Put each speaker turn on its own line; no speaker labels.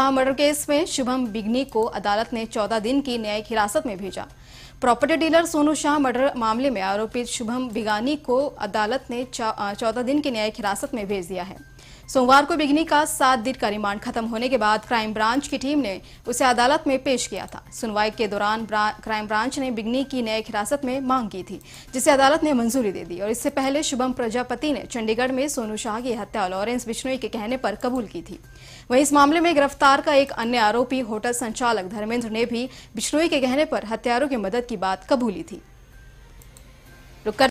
Shah murder case में शुभम बिगनी को अदालत ने 14 दिन की न्यायिक हिरासत में भेजा property dealer Sonu Shah murder मामले में आरोपित शुभम बिगानी को अदालत ने 14 दिन की न्यायिक हिरासत में भेज दिया है सोमवार को बिगनी का सात दिन का रिमांड खत्म होने के बाद क्राइम ब्रांच की टीम ने उसे अदालत में पेश किया था सुनवाई के दौरान क्राइम ब्रांच ने बिगनी की न्यायिक हिरासत में मांग की थी जिसे अदालत ने मंजूरी दे दी और इससे पहले शुभम प्रजापति ने चंडीगढ़ में सोनू शाह की हत्या लॉरेंस बिश्नोई के कहने पर कबूल की थी वहीं इस मामले में गिरफ्तार का एक अन्य आरोपी होटल संचालक धर्मेंद्र ने भी बिश्नोई के कहने पर हत्यारों की मदद की बात कबूली थी